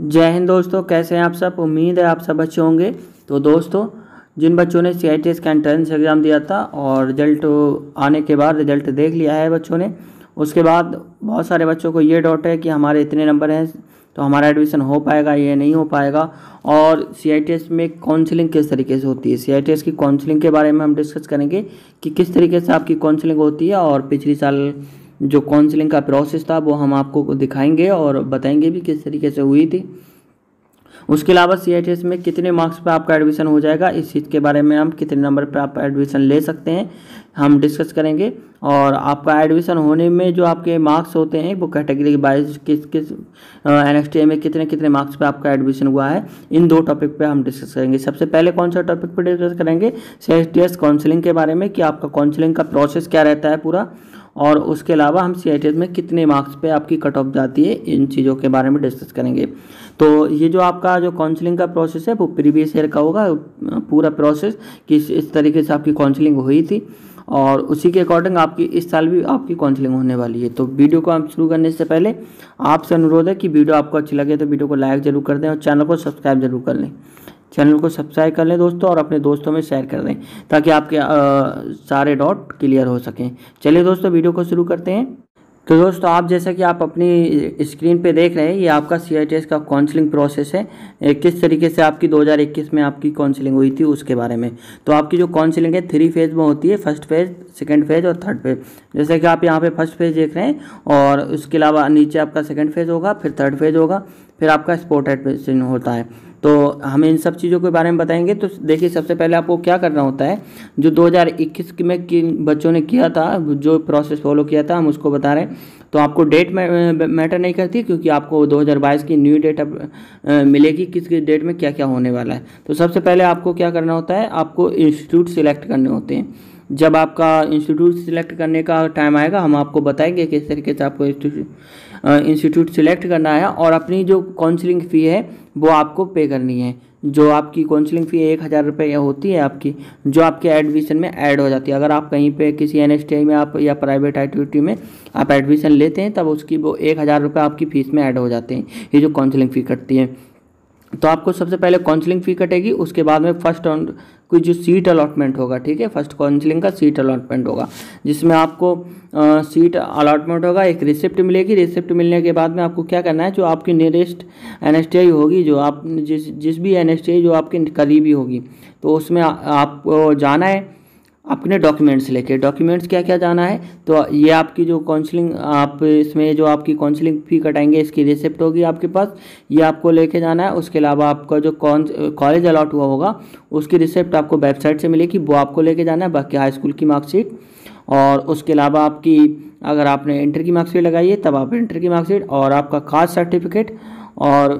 जय हिंद दोस्तों कैसे हैं आप सब उम्मीद है आप सब अच्छे होंगे तो दोस्तों जिन बच्चों ने सी आई टी एस का एंट्रेंस एग्ज़ाम दिया था और रिजल्ट आने के बाद रिजल्ट देख लिया है बच्चों ने उसके बाद बहुत सारे बच्चों को ये डाउट है कि हमारे इतने नंबर हैं तो हमारा एडमिशन हो पाएगा ये नहीं हो पाएगा और सी आई टी एस में काउंसलिंग किस तरीके से होती है सी आई टी एस की काउंसलिंग के बारे में हम डिस्कस करेंगे कि किस तरीके से आपकी काउंसलिंग होती है और पिछले साल जो काउंसलिंग का प्रोसेस था वो हम आपको दिखाएंगे और बताएंगे भी किस तरीके से हुई थी उसके अलावा सी में कितने मार्क्स पर आपका एडमिशन हो जाएगा इस चीज़ के बारे में हम कितने नंबर पर आप एडमिशन ले सकते हैं हम डिस्कस करेंगे और आपका एडमिशन होने में जो आपके मार्क्स होते हैं वो कैटेगरी के बाइज किस किस एन एस टी में कितने कितने मार्क्स पे आपका एडमिशन हुआ है इन दो टॉपिक पे हम डिस्कस करेंगे सबसे पहले कौन सा टॉपिक पे डिस्कस करेंगे सी काउंसलिंग के बारे में कि आपका काउंसलिंग का प्रोसेस क्या रहता है पूरा और उसके अलावा हम सी में कितने मार्क्स पे आपकी कट ऑफ जाती है इन चीज़ों के बारे में डिस्कस करेंगे तो ये जो आपका जो काउंसलिंग का प्रोसेस है वो प्रीवियस ईयर का होगा पूरा प्रोसेस किस इस तरीके से आपकी काउंसलिंग हुई थी और उसी के अकॉर्डिंग आपकी इस साल भी आपकी काउंसलिंग होने वाली है तो वीडियो को आप शुरू करने से पहले आपसे अनुरोध है कि वीडियो आपको अच्छी लगे तो वीडियो को लाइक जरूर कर दें और चैनल को सब्सक्राइब जरूर कर लें चैनल को सब्सक्राइब कर लें दोस्तों और अपने दोस्तों में शेयर कर दें ताकि आपके आ, सारे डॉट क्लियर हो सकें चलिए दोस्तों वीडियो को शुरू करते हैं तो दोस्तों आप जैसा कि आप अपनी स्क्रीन पे देख रहे हैं ये आपका सी का काउंसलिंग प्रोसेस है किस तरीके से आपकी 2021 में आपकी काउंसलिंग हुई थी उसके बारे में तो आपकी जो काउंसलिंग है थ्री फेज में होती है फर्स्ट फेज सेकंड फेज और थर्ड फेज जैसे कि आप यहाँ पे फर्स्ट फेज देख रहे हैं और उसके अलावा नीचे आपका सेकेंड फेज होगा फिर थर्ड फेज होगा फिर आपका स्पोर्ट एडमिशन होता है तो हम इन सब चीज़ों के बारे में बताएंगे तो देखिए सबसे पहले आपको क्या करना होता है जो 2021 में किन बच्चों ने किया था जो प्रोसेस फॉलो किया था हम उसको बता रहे हैं तो आपको डेट मैटर नहीं करती क्योंकि आपको 2022 की न्यू डेट अब मिलेगी किस किस डेट में क्या क्या होने वाला है तो सबसे पहले आपको क्या करना होता है आपको इंस्टीट्यूट सिलेक्ट करने होते हैं जब आपका इंस्टीट्यूट सिलेक्ट करने का टाइम आएगा हम आपको बताएंगे किस तरीके से आपको इंस्टीट्यूट इंस्टीट्यूट सिलेक्ट करना है और अपनी जो काउंसलिंग फ़ी है वो आपको पे करनी है जो आपकी काउंसलिंग फ़ी एक हज़ार रुपये होती है आपकी जो आपके एडमिशन में ऐड हो जाती है अगर आप कहीं पे किसी एन में आप या प्राइवेट एक्टिविटी में आप एडमिशन लेते हैं तब उसकी वो एक हज़ार रुपये आपकी फ़ीस में ऐड हो जाते हैं ये जो काउंसलिंग फ़ी कटती है तो आपको सबसे पहले काउंसलिंग फ़ी कटेगी उसके बाद में फर्स्ट राउंड कोई जो सीट अलॉटमेंट होगा ठीक है फर्स्ट काउंसलिंग का सीट अलॉटमेंट होगा जिसमें आपको आ, सीट अलॉटमेंट होगा एक रिसिप्ट मिलेगी रिसिप्ट मिलने के बाद में आपको क्या करना है जो आपकी नियरेस्ट एन होगी जो आप जिस जिस भी एन जो आपके करीबी होगी तो उसमें आपको जाना है आपने डॉक्यूमेंट्स लेके डॉक्यूमेंट्स क्या क्या जाना है तो ये आपकी जो काउंसलिंग आप इसमें जो आपकी काउंसलिंग फ़ी कटाएंगे इसकी रिसिप्ट होगी आपके पास ये आपको लेके जाना है उसके अलावा आपका जो कौन कॉलेज अलाट हुआ होगा उसकी रिसिप्ट आपको वेबसाइट से मिलेगी वो आपको लेके जाना है बाकी हाई स्कूल की मार्कशीट और उसके अलावा आपकी अगर आपने इंटर की मार्कशीट लगाई है तब आप इंटर की मार्कशीट और आपका खास सर्टिफिकेट और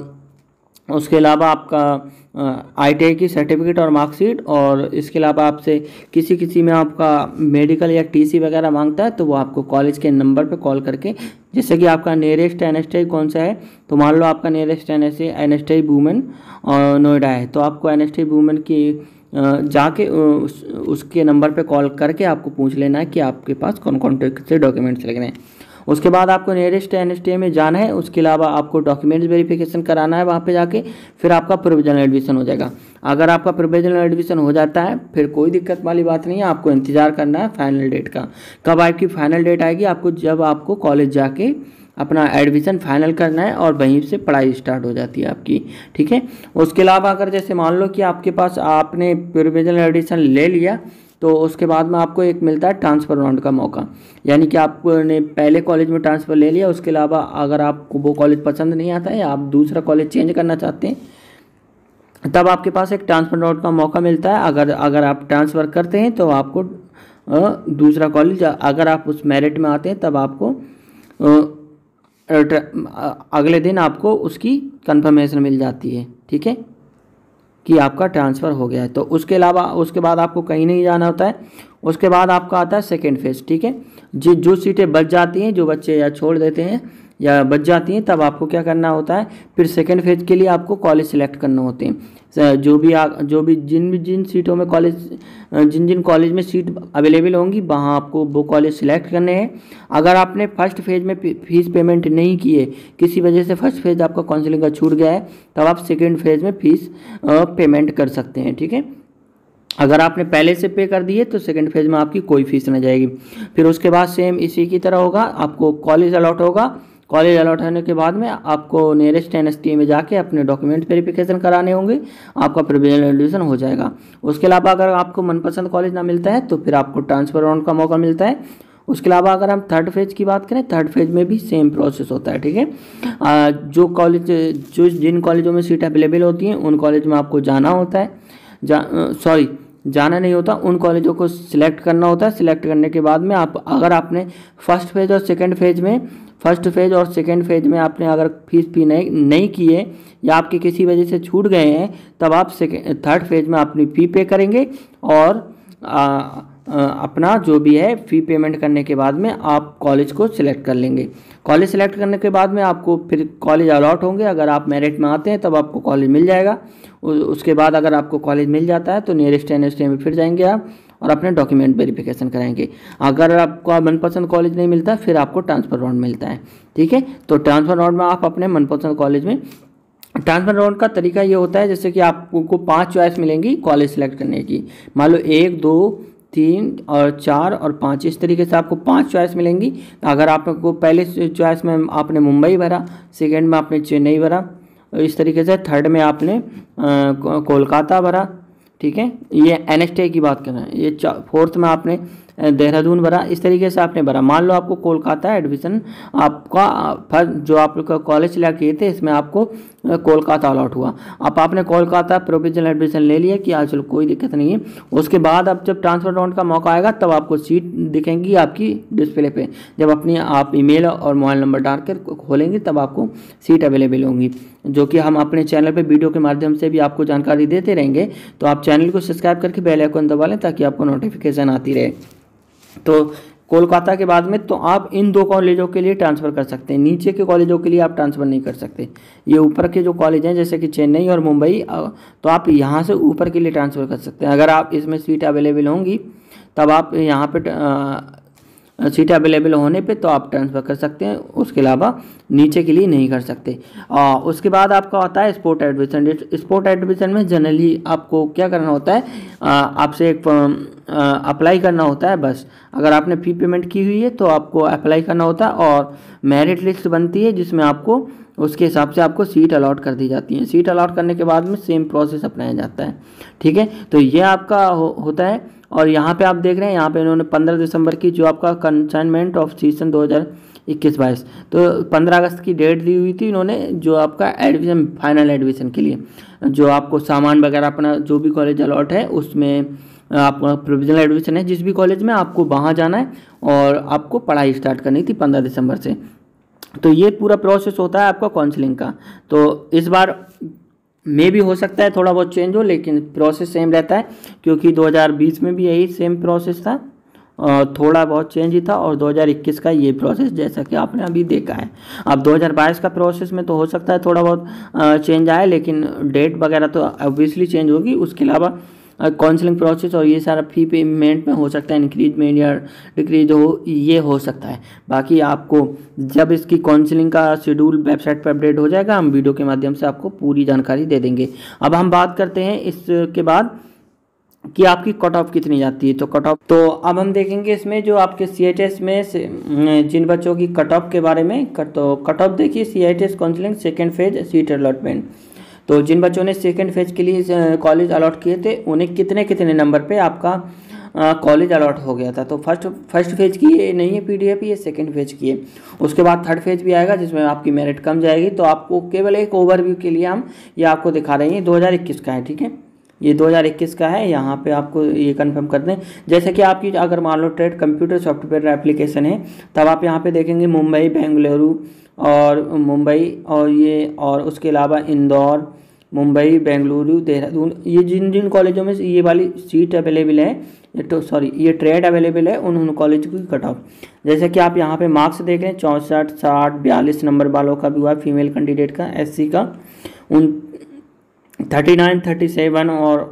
उसके अलावा आपका आई की सर्टिफिकेट और मार्कशीट और इसके अलावा आपसे किसी किसी में आपका मेडिकल या टीसी वगैरह मांगता है तो वो आपको कॉलेज के नंबर पे कॉल करके जैसे कि आपका नियरेस्ट एन कौन सा है तो मान लो आपका nearest N S N S women और नोएडा है तो आपको एन एस वूमेन की जाके उस, उसके नंबर पर कॉल करके आपको पूछ लेना है कि आपके पास कौन कौन से डॉक्यूमेंट्स लग रहे हैं उसके बाद आपको नियरेस्ट एन में जाना है उसके अलावा आपको डॉक्यूमेंट्स वेरिफिकेशन कराना है वहाँ पर जाके फिर आपका प्रोविजनल एडमिशन हो जाएगा अगर आपका प्रोविजनल एडमिशन हो जाता है फिर कोई दिक्कत वाली बात नहीं है आपको इंतजार करना है फाइनल डेट का कब आपकी फाइनल डेट आएगी आपको जब आपको कॉलेज जाके अपना एडमिशन फाइनल करना है और वहीं से पढ़ाई स्टार्ट हो जाती है आपकी ठीक है उसके अलावा अगर जैसे मान लो कि आपके पास आपने प्रोविजनल एडमिशन ले लिया तो उसके बाद में आपको एक मिलता है ट्रांसफ़र राउंड का मौका यानी कि आपने पहले कॉलेज में ट्रांसफ़र ले लिया उसके अलावा अगर आपको वो कॉलेज पसंद नहीं आता है आप दूसरा कॉलेज चेंज करना चाहते हैं तब आपके पास एक ट्रांसफ़र राउंड का मौका मिलता है अगर अगर आप ट्रांसफ़र करते हैं तो आपको दूसरा कॉलेज अगर आप उस मेरिट में आते हैं तब आपको अगले दिन आपको उसकी कन्फर्मेशन मिल जाती है ठीक है कि आपका ट्रांसफ़र हो गया है तो उसके अलावा उसके बाद आपको कहीं नहीं जाना होता है उसके बाद आपका आता है सेकेंड फेज ठीक है जी जो सीटें बच जाती हैं जो बच्चे या छोड़ देते हैं या बच जाती हैं तब आपको क्या करना होता है फिर सेकेंड फेज के लिए आपको कॉलेज सेलेक्ट करना होते हैं जो भी आ, जो भी जिन भी जिन सीटों में कॉलेज जिन जिन कॉलेज में सीट अवेलेबल होंगी वहाँ आपको वो कॉलेज सेलेक्ट करने हैं अगर आपने फर्स्ट फेज में फीस पेमेंट नहीं किए किसी वजह से फर्स्ट फेज आपका काउंसिलिंग का छूट गया है तब आप सेकेंड फेज में फीस पेमेंट कर सकते हैं ठीक है अगर आपने पहले से पे कर दिए तो सेकेंड फेज में आपकी कोई फीस नहीं जाएगी फिर उसके बाद सेम इसी की तरह होगा आपको कॉलेज अलाट होगा कॉलेज अलॉट होने के बाद में आपको नियरेस्ट एन में जाके अपने डॉक्यूमेंट वेरिफिकेशन कराने होंगे आपका प्रोविजनल एडमिशन हो जाएगा उसके अलावा अगर आपको मनपसंद कॉलेज ना मिलता है तो फिर आपको ट्रांसफर राउंड का मौका मिलता है उसके अलावा अगर हम थर्ड फेज की बात करें थर्ड फेज में भी सेम प्रोसेस होता है ठीक है जो कॉलेज जो जिन कॉलेजों में सीट अवेलेबल होती हैं उन कॉलेज में आपको जाना होता है जा सॉरी जाना नहीं होता उन कॉलेजों को सिलेक्ट करना होता है सिलेक्ट करने के बाद में आप अगर आपने फर्स्ट फेज और सेकेंड फेज में फर्स्ट फेज और सेकेंड फेज में आपने अगर फीस फी नहीं नहीं किए या आपके किसी वजह से छूट गए हैं तब आप थर्ड फेज में अपनी फ़ी पे करेंगे और आ, अपना जो भी है फ़ी पेमेंट करने के बाद में आप कॉलेज को सिलेक्ट कर लेंगे कॉलेज सेलेक्ट करने के बाद में आपको फिर कॉलेज अलॉट होंगे अगर आप मेरिट में आते हैं तब आपको कॉलेज मिल जाएगा उसके बाद अगर आपको कॉलेज मिल जाता है तो नियरेस्ट एन में फिर जाएंगे आप और अपने डॉक्यूमेंट वेरिफिकेशन कराएंगे अगर आपको मनपसंद कॉलेज नहीं मिलता फिर आपको ट्रांसफ़र राउंड मिलता है ठीक है तो ट्रांसफ़र राउंड में आप अपने मनपसंद कॉलेज में ट्रांसफर राउंड का तरीका ये होता है जैसे कि आपको पांच चॉइस मिलेंगी कॉलेज सेलेक्ट करने की मान लो एक दो तीन और चार और पाँच इस तरीके से आपको पांच चॉइस मिलेंगी अगर आपको पहले चॉइस में आपने मुंबई भरा सेकेंड में आपने चेन्नई भरा और इस तरीके से थर्ड में आपने कोलकाता भरा ठीक है ये एन की बात कर रहे हैं ये फोर्थ में आपने देहरादून भरा इस तरीके से आपने भरा मान लो आपको कोलकाता एडमिशन आपका फर्स्ट जो आप कॉलेज सिलेक्ट किए थे इसमें आपको कोलकाता अलॉट हुआ अब आपने कोलकाता प्रोविजनल एडमिशन ले लिया कि चलो कोई दिक्कत नहीं है उसके बाद अब जब ट्रांसफर राउंड का मौका आएगा तब आपको सीट दिखेंगी आपकी डिस्प्ले पे जब अपनी आप ईमेल और मोबाइल नंबर डालकर खोलेंगे तब आपको सीट अवेलेबल होंगी जो कि हम अपने चैनल पर वीडियो के माध्यम से भी आपको जानकारी देते रहेंगे तो आप चैनल को सब्सक्राइब करके बेल आइकन दबा लें ताकि आपको नोटिफिकेशन आती रहे तो कोलकाता के बाद में तो आप इन दो कॉलेजों के लिए ट्रांसफ़र कर सकते हैं नीचे के कॉलेजों के लिए आप ट्रांसफ़र नहीं कर सकते ये ऊपर के जो कॉलेज हैं जैसे कि चेन्नई और मुंबई तो आप यहाँ से ऊपर के लिए ट्रांसफ़र कर सकते हैं अगर आप इसमें सीट अवेलेबल होंगी तब आप यहाँ पर सीटें अवेलेबल होने पे तो आप ट्रांसफ़र कर सकते हैं उसके अलावा नीचे के लिए नहीं कर सकते आ, उसके बाद आपका होता है स्पोर्ट एडमिशन स्पोर्ट एडमिशन में जनरली आपको क्या करना होता है आपसे एक अप्लाई करना होता है बस अगर आपने फी पेमेंट की हुई है तो आपको अप्लाई करना होता है और मेरिट लिस्ट बनती है जिसमें आपको उसके हिसाब से आपको सीट अलाट कर दी जाती है सीट अलाट करने के बाद में सेम प्रोसेस अपनाया जाता है ठीक है तो ये आपका हो, होता है और यहाँ पे आप देख रहे हैं यहाँ पे इन्होंने 15 दिसंबर की जो आपका कंसाइनमेंट ऑफ सीजन 2021 बाईस तो 15 अगस्त की डेट दी हुई थी इन्होंने जो आपका एडमिशन फाइनल एडमिशन के लिए जो आपको सामान वगैरह अपना जो भी कॉलेज अलॉट है उसमें आपका प्रोविजनल एडमिशन है जिस भी कॉलेज में आपको वहाँ जाना है और आपको पढ़ाई स्टार्ट करनी थी पंद्रह दिसंबर से तो ये पूरा प्रोसेस होता है आपका काउंसलिंग का तो इस बार में भी हो सकता है थोड़ा बहुत चेंज हो लेकिन प्रोसेस सेम रहता है क्योंकि 2020 में भी यही सेम प्रोसेस था थोड़ा बहुत चेंज ही था और 2021 का ये प्रोसेस जैसा कि आपने अभी देखा है अब 2022 का प्रोसेस में तो हो सकता है थोड़ा बहुत चेंज आए लेकिन डेट वगैरह तो ऑब्वियसली चेंज होगी उसके अलावा काउंसलिंग प्रोसेस और ये सारा फी पेमेंट में हो सकता है इंक्रीजमेंट या डिक्रीज हो ये हो सकता है बाकी आपको जब इसकी काउंसलिंग का शेड्यूल वेबसाइट पर अपडेट हो जाएगा हम वीडियो के माध्यम से आपको पूरी जानकारी दे देंगे अब हम बात करते हैं इसके बाद कि आपकी कट ऑफ कितनी जाती है तो कट ऑफ तो अब हम देखेंगे इसमें जो आपके सी आई टी में जिन बच्चों की कट ऑफ के बारे में तो कट ऑफ देखिए C I T counselling second phase seat allotment तो जिन बच्चों ने सेकेंड फेज के लिए कॉलेज अलॉट किए थे उन्हें कितने कितने नंबर पर आपका कॉलेज अलॉट हो गया था तो फर्स्ट फर्स्ट फेज की ये नहीं है पीडीएफ ये सेकंड फेज की है उसके बाद थर्ड फेज भी आएगा जिसमें आपकी मेरिट कम जाएगी तो आपको केवल एक ओवरव्यू के लिए हम ये आपको दिखा रहे हैं 2021 का है ठीक है ये 2021 का है यहाँ पे आपको ये कंफर्म कर दें जैसे कि आपकी अगर मान लो ट्रेड कंप्यूटर सॉफ्टवेयर एप्लीकेशन है तब आप यहाँ पे देखेंगे मुंबई बेंगलुरु और मुंबई और ये और उसके अलावा इंदौर मुंबई बेंगलुरु देहरादून ये जिन जिन कॉलेजों में ये वाली सीट अवेलेबल है तो सॉरी ये ट्रेड अवेलेबल है उन उन कॉलेज की कट ऑफ जैसे कि आप यहाँ पे मार्क्स देख रहे हैं चौंसठ साठ बयालीस नंबर वालों का भी हुआ फीमेल कैंडिडेट का एससी का उन थर्टी नाइन थर्टी सेवन और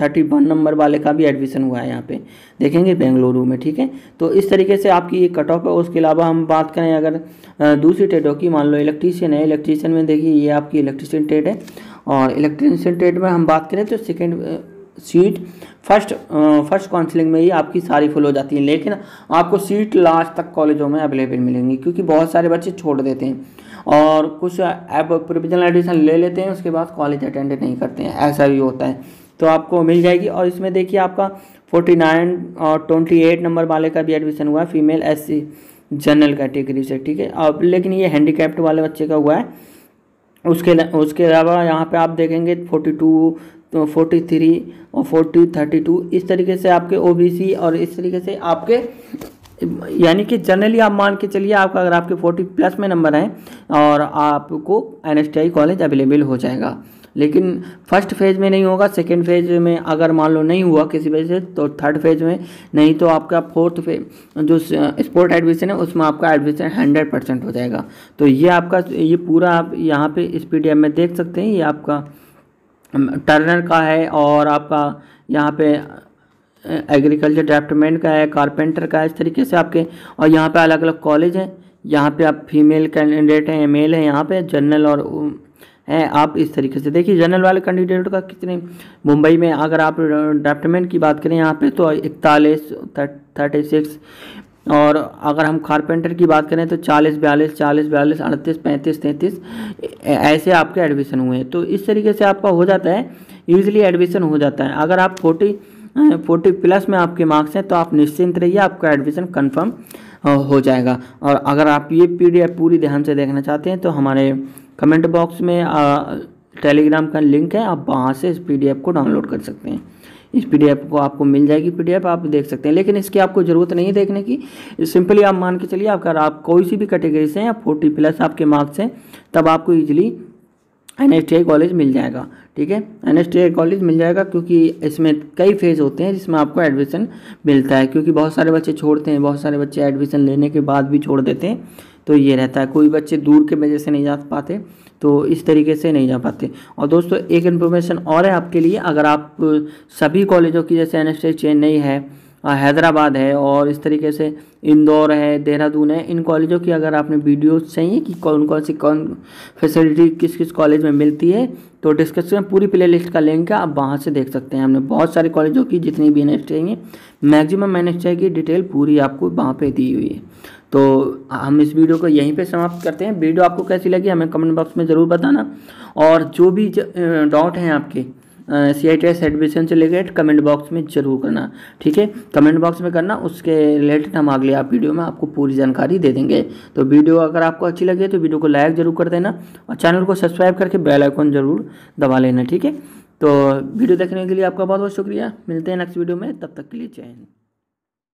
थर्टी वन नंबर वाले का भी एडमिशन हुआ है यहाँ पे देखेंगे बेंगलुरु में ठीक है तो इस तरीके से आपकी ये कट ऑफ है उसके अलावा हम बात करें अगर दूसरी टेटों की मान लो इलेक्ट्रीशियन है इलेक्ट्रीशियन में देखिए ये आपकी इलेक्ट्रीशियन टेट है और इलेक्ट्रीशियन टेट में हम बात करें तो second seat first first counselling में ही आपकी सारी फुल हो जाती है लेकिन आपको सीट लास्ट तक कॉलेजों में अवेलेबल मिलेंगी क्योंकि बहुत सारे बच्चे छोड़ देते हैं और कुछ ऐप प्रोविजनल एडमिशन ले लेते हैं उसके बाद कॉलेज अटेंड नहीं करते हैं ऐसा भी होता है तो आपको मिल जाएगी और इसमें देखिए आपका फोर्टी नाइन और ट्वेंटी एट नंबर वाले का भी एडमिशन हुआ है female S C general category से ठीक है अब लेकिन ये हैंडीकैप्ड वाले बच्चे का हुआ है उसके उसके अलावा यहाँ पे आप देखेंगे फोर्टी टू फोर्टी थ्री और फोर्टी थर्टी टू इस तरीके से आपके ओ बी सी और इस तरीके से आपके यानी कि जनरली आप मान के चलिए आपका अगर आपके फोर्टी प्लस में नंबर आए और आपको एन कॉलेज अवेलेबल हो जाएगा लेकिन फर्स्ट फेज में नहीं होगा सेकेंड फेज में अगर मान लो नहीं हुआ किसी वजह से तो थर्ड फेज में नहीं तो आपका फोर्थ फेज जो स्पोर्ट एडमिशन है उसमें आपका एडमिशन हंड्रेड परसेंट हो जाएगा तो ये आपका ये पूरा आप यहाँ पे इस पी में देख सकते हैं ये आपका टर्नर का है और आपका यहाँ पे एग्रीकल्चर डिपार्टमेंट का है कारपेंटर का है इस तरीके से आपके और यहाँ पे अलग अलग कॉलेज हैं यहाँ पे आप फीमेल कैंडिडेट हैं मेल हैं यहाँ पे जनरल और हैं आप इस तरीके से देखिए जनरल वाले कैंडिडेट का कितने मुंबई में अगर आप डिपार्टमेंट की बात करें यहाँ पर तो इकतालीस थर्टी सिक्स और अगर हम कारपेंटर की बात करें तो 40 बयालीस चालीस बयालीस अड़तीस पैंतीस तैंतीस ऐसे आपके एडमिशन हुए हैं तो इस तरीके से आपका हो जाता है ईजिली एडमिशन हो जाता है अगर आप फोर्टी फोर्टी प्लस में आपके मार्क्स हैं तो आप निश्चिंत रहिए आपका एडमिशन कन्फर्म हो जाएगा और अगर आप ये पीडीएफ पूरी ध्यान से देखना चाहते हैं तो हमारे कमेंट बॉक्स में टेलीग्राम का लिंक है आप वहाँ से इस पीडीएफ को डाउनलोड कर सकते हैं इस पीडीएफ को आपको मिल जाएगी पीडीएफ आप देख सकते हैं लेकिन इसकी आपको ज़रूरत नहीं है देखने की सिंपली आप मान के चलिए अगर आप कोई सी भी कैटेगरी से हैं या फोर्टी प्लस आपके मार्क्स हैं तब आपको ईजिली एन कॉलेज मिल जाएगा ठीक है एन कॉलेज मिल जाएगा क्योंकि इसमें कई फेज़ होते हैं जिसमें आपको एडमिशन मिलता है क्योंकि बहुत सारे बच्चे छोड़ते हैं बहुत सारे बच्चे एडमिशन लेने के बाद भी छोड़ देते हैं तो ये रहता है कोई बच्चे दूर के वजह से नहीं जा पाते तो इस तरीके से नहीं जा पाते और दोस्तों एक इन्फॉर्मेशन और है आपके लिए अगर आप सभी कॉलेजों की जैसे एन नहीं है हैदराबाद है और इस तरीके से इंदौर है देहरादून है इन कॉलेजों की अगर आपने वीडियो चाहिए कि कौन कौन सी कौन फैसिलिटी किस किस कॉलेज में मिलती है तो डिस्क्रिप्शन में पूरी प्ले लिस्ट का लिंक है आप वहाँ से देख सकते हैं हमने बहुत सारे कॉलेजों की जितनी भी एन चाहिए मैक्सिमम एन की डिटेल पूरी आपको वहाँ पर दी हुई है तो हम इस वीडियो को यहीं पे समाप्त करते हैं वीडियो आपको कैसी लगी हमें कमेंट बॉक्स में ज़रूर बताना और जो भी डाउट हैं आपके C I T S admission से रिलेटेड कमेंट बॉक्स में जरूर करना ठीक है कमेंट बॉक्स में करना उसके रिलेटेड हम अगले आप वीडियो में आपको पूरी जानकारी दे देंगे तो वीडियो अगर आपको अच्छी लगे तो वीडियो को लाइक जरूर कर देना और चैनल को सब्सक्राइब करके बेल आइकॉन जरूर दबा लेना ठीक है तो वीडियो देखने के लिए आपका बहुत बहुत शुक्रिया मिलते हैं नेक्स्ट वीडियो में तब तक के लिए जय हिंद